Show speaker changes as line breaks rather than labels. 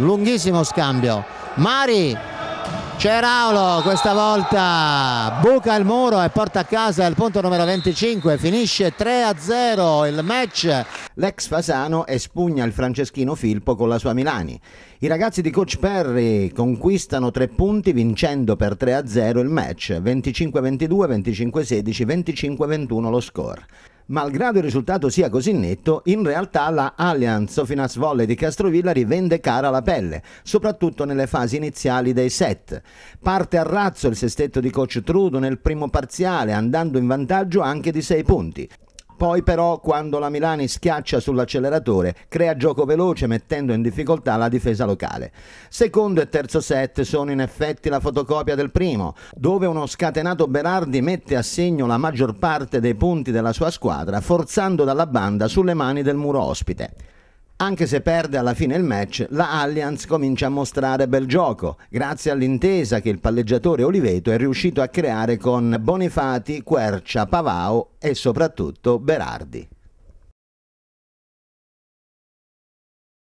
Lunghissimo scambio. Mari, Ceraulo questa volta buca il muro e porta a casa il punto numero 25. Finisce 3-0 il match. L'ex Fasano espugna il Franceschino Filpo con la sua Milani. I ragazzi di Coach Perry conquistano tre punti vincendo per 3-0 il match. 25-22, 25-16, 25-21 lo score. Malgrado il risultato sia così netto, in realtà la Allianz Sofinas Volle di Castrovilla rivende cara la pelle, soprattutto nelle fasi iniziali dei set. Parte a razzo il sestetto di coach Trudo nel primo parziale, andando in vantaggio anche di 6 punti. Poi però quando la Milani schiaccia sull'acceleratore crea gioco veloce mettendo in difficoltà la difesa locale. Secondo e terzo set sono in effetti la fotocopia del primo, dove uno scatenato Berardi mette a segno la maggior parte dei punti della sua squadra forzando dalla banda sulle mani del muro ospite. Anche se perde alla fine il match, la Allianz comincia a mostrare bel gioco, grazie all'intesa che il palleggiatore Oliveto è riuscito a creare con Bonifati, Quercia, Pavao e soprattutto Berardi.